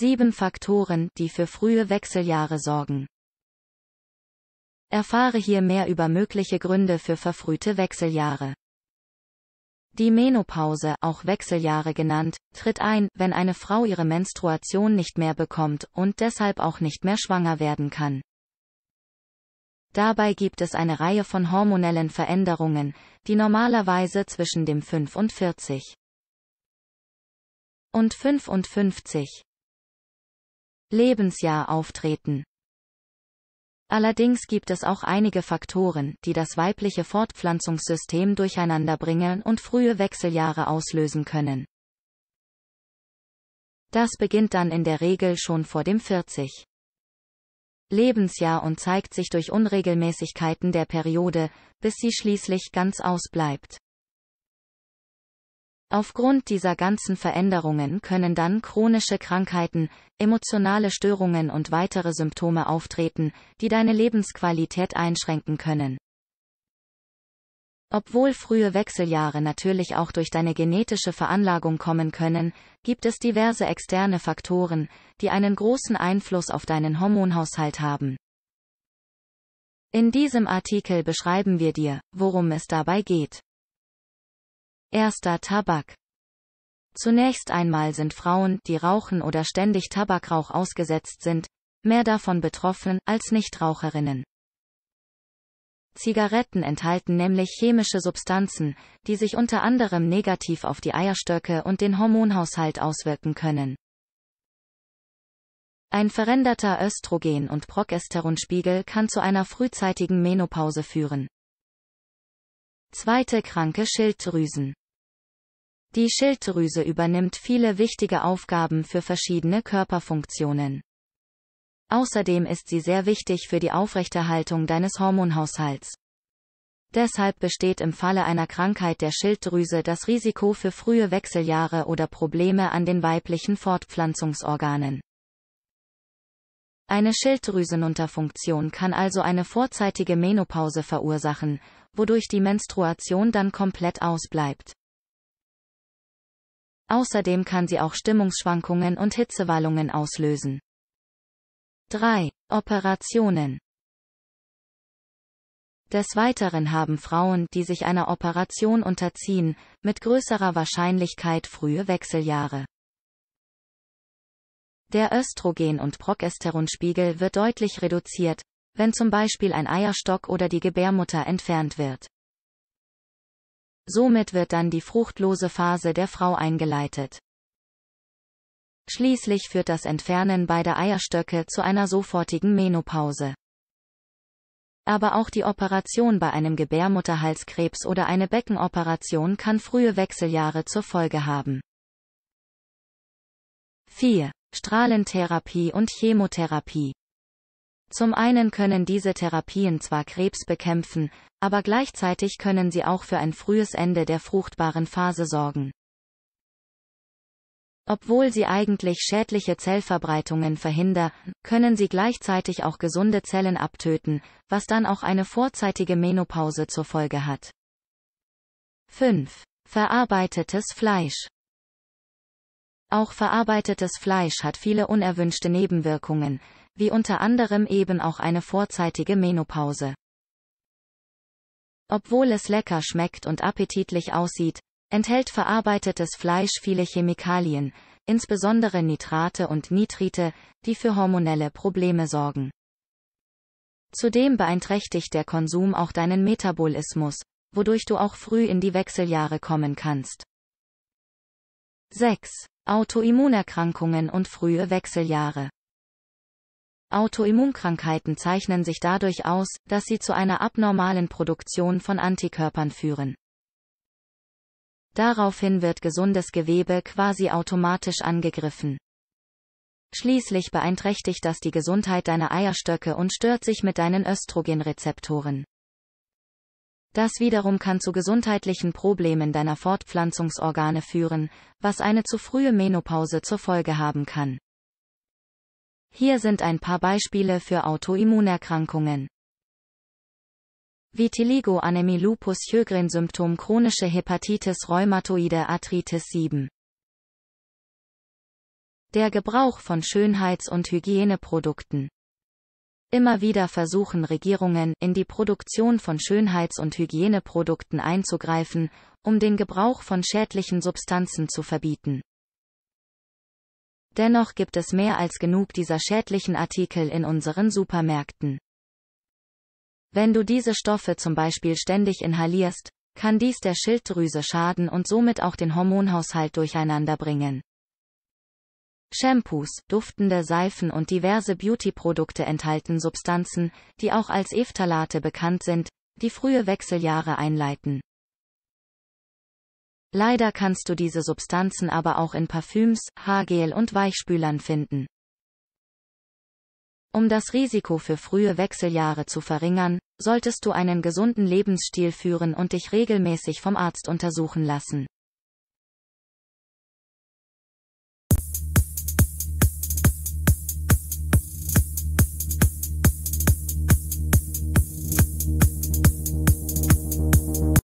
Sieben Faktoren, die für frühe Wechseljahre sorgen. Erfahre hier mehr über mögliche Gründe für verfrühte Wechseljahre. Die Menopause, auch Wechseljahre genannt, tritt ein, wenn eine Frau ihre Menstruation nicht mehr bekommt und deshalb auch nicht mehr schwanger werden kann. Dabei gibt es eine Reihe von hormonellen Veränderungen, die normalerweise zwischen dem 45 und 55 Lebensjahr auftreten. Allerdings gibt es auch einige Faktoren, die das weibliche Fortpflanzungssystem durcheinanderbringen und frühe Wechseljahre auslösen können. Das beginnt dann in der Regel schon vor dem 40. Lebensjahr und zeigt sich durch Unregelmäßigkeiten der Periode, bis sie schließlich ganz ausbleibt. Aufgrund dieser ganzen Veränderungen können dann chronische Krankheiten, emotionale Störungen und weitere Symptome auftreten, die deine Lebensqualität einschränken können. Obwohl frühe Wechseljahre natürlich auch durch deine genetische Veranlagung kommen können, gibt es diverse externe Faktoren, die einen großen Einfluss auf deinen Hormonhaushalt haben. In diesem Artikel beschreiben wir dir, worum es dabei geht. Erster Tabak. Zunächst einmal sind Frauen, die rauchen oder ständig Tabakrauch ausgesetzt sind, mehr davon betroffen als Nichtraucherinnen. Zigaretten enthalten nämlich chemische Substanzen, die sich unter anderem negativ auf die Eierstöcke und den Hormonhaushalt auswirken können. Ein veränderter Östrogen- und Progesteronspiegel kann zu einer frühzeitigen Menopause führen. Zweite kranke Schilddrüsen. Die Schilddrüse übernimmt viele wichtige Aufgaben für verschiedene Körperfunktionen. Außerdem ist sie sehr wichtig für die Aufrechterhaltung deines Hormonhaushalts. Deshalb besteht im Falle einer Krankheit der Schilddrüse das Risiko für frühe Wechseljahre oder Probleme an den weiblichen Fortpflanzungsorganen. Eine Schilddrüsenunterfunktion kann also eine vorzeitige Menopause verursachen, wodurch die Menstruation dann komplett ausbleibt. Außerdem kann sie auch Stimmungsschwankungen und Hitzewallungen auslösen. 3. Operationen des Weiteren haben Frauen, die sich einer Operation unterziehen, mit größerer Wahrscheinlichkeit frühe Wechseljahre. Der Östrogen- und Progesteronspiegel wird deutlich reduziert, wenn zum Beispiel ein Eierstock oder die Gebärmutter entfernt wird. Somit wird dann die fruchtlose Phase der Frau eingeleitet. Schließlich führt das Entfernen beider Eierstöcke zu einer sofortigen Menopause. Aber auch die Operation bei einem Gebärmutterhalskrebs oder eine Beckenoperation kann frühe Wechseljahre zur Folge haben. 4. Strahlentherapie und Chemotherapie zum einen können diese Therapien zwar Krebs bekämpfen, aber gleichzeitig können sie auch für ein frühes Ende der fruchtbaren Phase sorgen. Obwohl sie eigentlich schädliche Zellverbreitungen verhindern, können sie gleichzeitig auch gesunde Zellen abtöten, was dann auch eine vorzeitige Menopause zur Folge hat. 5. Verarbeitetes Fleisch Auch verarbeitetes Fleisch hat viele unerwünschte Nebenwirkungen, wie unter anderem eben auch eine vorzeitige Menopause. Obwohl es lecker schmeckt und appetitlich aussieht, enthält verarbeitetes Fleisch viele Chemikalien, insbesondere Nitrate und Nitrite, die für hormonelle Probleme sorgen. Zudem beeinträchtigt der Konsum auch deinen Metabolismus, wodurch du auch früh in die Wechseljahre kommen kannst. 6. Autoimmunerkrankungen und frühe Wechseljahre. Autoimmunkrankheiten zeichnen sich dadurch aus, dass sie zu einer abnormalen Produktion von Antikörpern führen. Daraufhin wird gesundes Gewebe quasi automatisch angegriffen. Schließlich beeinträchtigt das die Gesundheit deiner Eierstöcke und stört sich mit deinen Östrogenrezeptoren. Das wiederum kann zu gesundheitlichen Problemen deiner Fortpflanzungsorgane führen, was eine zu frühe Menopause zur Folge haben kann. Hier sind ein paar Beispiele für Autoimmunerkrankungen. Vitiligo, Anämie, Lupus, Sjögren-Symptom, chronische Hepatitis, Rheumatoide Arthritis 7. Der Gebrauch von Schönheits- und Hygieneprodukten. Immer wieder versuchen Regierungen, in die Produktion von Schönheits- und Hygieneprodukten einzugreifen, um den Gebrauch von schädlichen Substanzen zu verbieten. Dennoch gibt es mehr als genug dieser schädlichen Artikel in unseren Supermärkten. Wenn du diese Stoffe zum Beispiel ständig inhalierst, kann dies der Schilddrüse schaden und somit auch den Hormonhaushalt durcheinander bringen. Shampoos, duftende Seifen und diverse Beautyprodukte enthalten Substanzen, die auch als Eftalate bekannt sind, die frühe Wechseljahre einleiten. Leider kannst du diese Substanzen aber auch in Parfüms, Haargel und Weichspülern finden. Um das Risiko für frühe Wechseljahre zu verringern, solltest du einen gesunden Lebensstil führen und dich regelmäßig vom Arzt untersuchen lassen.